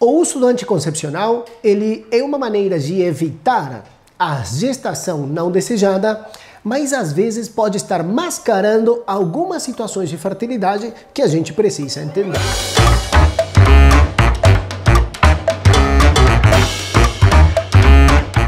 O uso do anticoncepcional ele é uma maneira de evitar a gestação não desejada, mas às vezes pode estar mascarando algumas situações de fertilidade que a gente precisa entender.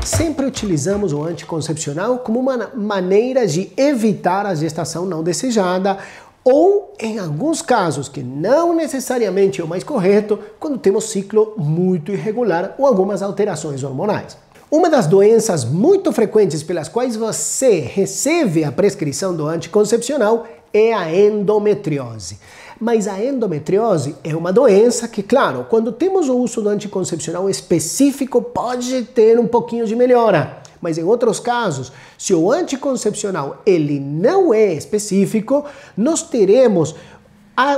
Sempre utilizamos o anticoncepcional como uma maneira de evitar a gestação não desejada ou em alguns casos, que não necessariamente é o mais correto, quando temos ciclo muito irregular ou algumas alterações hormonais. Uma das doenças muito frequentes pelas quais você recebe a prescrição do anticoncepcional é a endometriose. Mas a endometriose é uma doença que, claro, quando temos o uso do anticoncepcional específico, pode ter um pouquinho de melhora. Mas em outros casos, se o anticoncepcional ele não é específico, nós teremos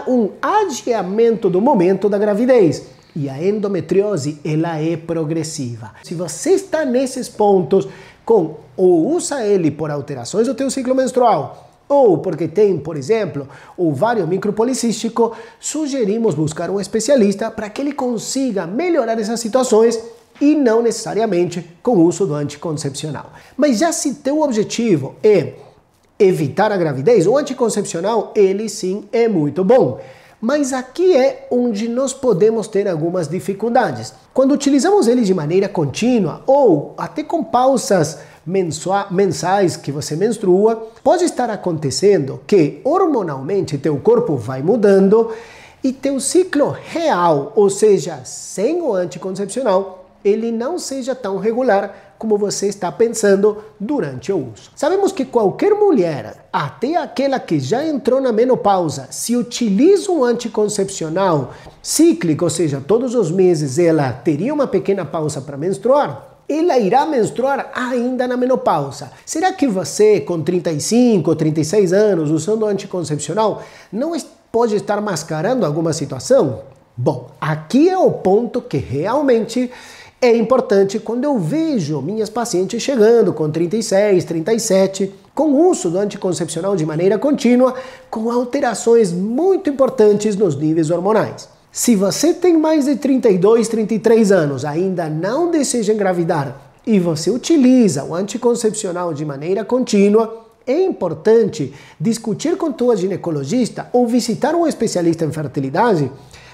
um adiamento do momento da gravidez. E a endometriose, ela é progressiva. Se você está nesses pontos com ou usa ele por alterações do teu ciclo menstrual, ou porque tem, por exemplo, ovário micropolicístico, sugerimos buscar um especialista para que ele consiga melhorar essas situações e não necessariamente com o uso do anticoncepcional. Mas já se teu objetivo é evitar a gravidez, o anticoncepcional, ele sim é muito bom. Mas aqui é onde nós podemos ter algumas dificuldades. Quando utilizamos ele de maneira contínua ou até com pausas mensais que você menstrua, pode estar acontecendo que hormonalmente teu corpo vai mudando e teu ciclo real, ou seja, sem o anticoncepcional, ele não seja tão regular como você está pensando durante o uso. Sabemos que qualquer mulher, até aquela que já entrou na menopausa, se utiliza um anticoncepcional cíclico, ou seja, todos os meses ela teria uma pequena pausa para menstruar, ela irá menstruar ainda na menopausa. Será que você, com 35, 36 anos, usando anticoncepcional, não pode estar mascarando alguma situação? Bom, aqui é o ponto que realmente é importante quando eu vejo minhas pacientes chegando com 36, 37, com uso do anticoncepcional de maneira contínua, com alterações muito importantes nos níveis hormonais. Se você tem mais de 32, 33 anos, ainda não deseja engravidar e você utiliza o anticoncepcional de maneira contínua, é importante discutir com tua ginecologista ou visitar um especialista em fertilidade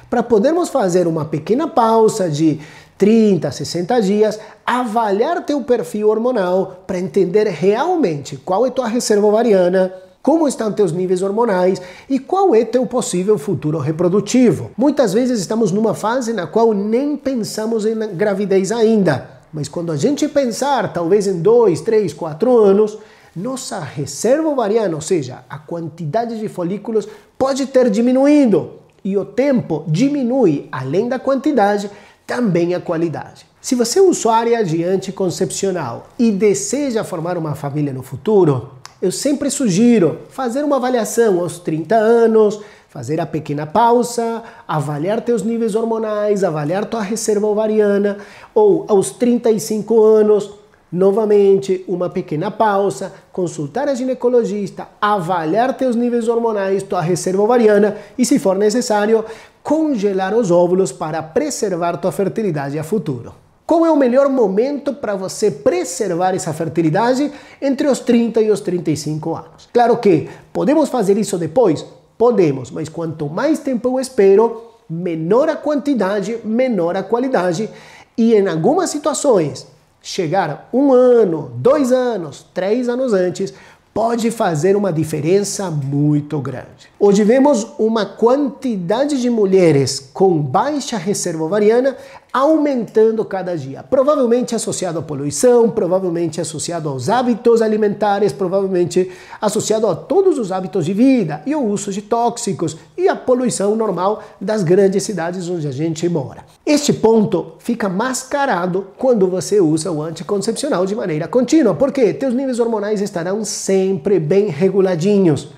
para podermos fazer uma pequena pausa de 30, 60 dias, avaliar teu perfil hormonal para entender realmente qual é tua reserva ovariana, como estão teus níveis hormonais e qual é teu possível futuro reprodutivo. Muitas vezes estamos numa fase na qual nem pensamos em gravidez ainda, mas quando a gente pensar, talvez em 2, 3, 4 anos, nossa reserva ovariana, ou seja, a quantidade de folículos pode ter diminuído e o tempo diminui além da quantidade também a qualidade. Se você é um usuário de anticoncepcional e deseja formar uma família no futuro, eu sempre sugiro fazer uma avaliação aos 30 anos, fazer a pequena pausa, avaliar teus níveis hormonais, avaliar tua reserva ovariana, ou aos 35 anos, novamente uma pequena pausa, consultar a ginecologista, avaliar teus níveis hormonais, tua reserva ovariana e, se for necessário, congelar os óvulos para preservar tua fertilidade a futuro. Qual é o melhor momento para você preservar essa fertilidade entre os 30 e os 35 anos? Claro que podemos fazer isso depois? Podemos, mas quanto mais tempo eu espero, menor a quantidade, menor a qualidade. E em algumas situações, chegar um ano, dois anos, três anos antes pode fazer uma diferença muito grande. Hoje vemos uma quantidade de mulheres com baixa reserva ovariana aumentando cada dia. Provavelmente associado à poluição, provavelmente associado aos hábitos alimentares, provavelmente associado a todos os hábitos de vida e o uso de tóxicos e a poluição normal das grandes cidades onde a gente mora. Este ponto fica mascarado quando você usa o anticoncepcional de maneira contínua, porque teus níveis hormonais estarão sempre bem reguladinhos.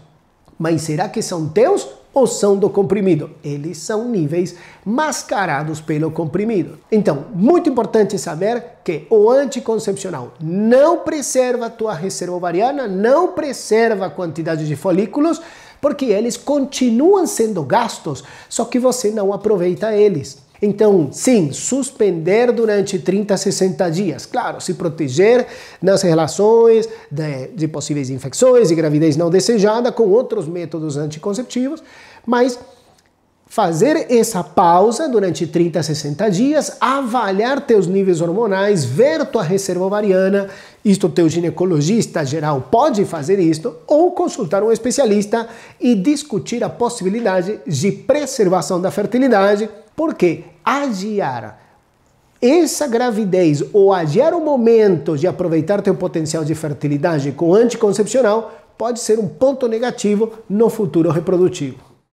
Mas será que são teus ou são do comprimido. Eles são níveis mascarados pelo comprimido. Então, muito importante saber que o anticoncepcional não preserva a tua reserva ovariana, não preserva a quantidade de folículos, porque eles continuam sendo gastos, só que você não aproveita eles. Então, sim, suspender durante 30 a 60 dias. Claro, se proteger nas relações de, de possíveis infecções e gravidez não desejada com outros métodos anticonceptivos, mas fazer essa pausa durante 30 a 60 dias, avaliar teus níveis hormonais, ver tua reserva ovariana, isto teu ginecologista geral pode fazer isto, ou consultar um especialista e discutir a possibilidade de preservação da fertilidade porque adiar essa gravidez ou adiar o momento de aproveitar teu potencial de fertilidade com anticoncepcional pode ser um ponto negativo no futuro reprodutivo.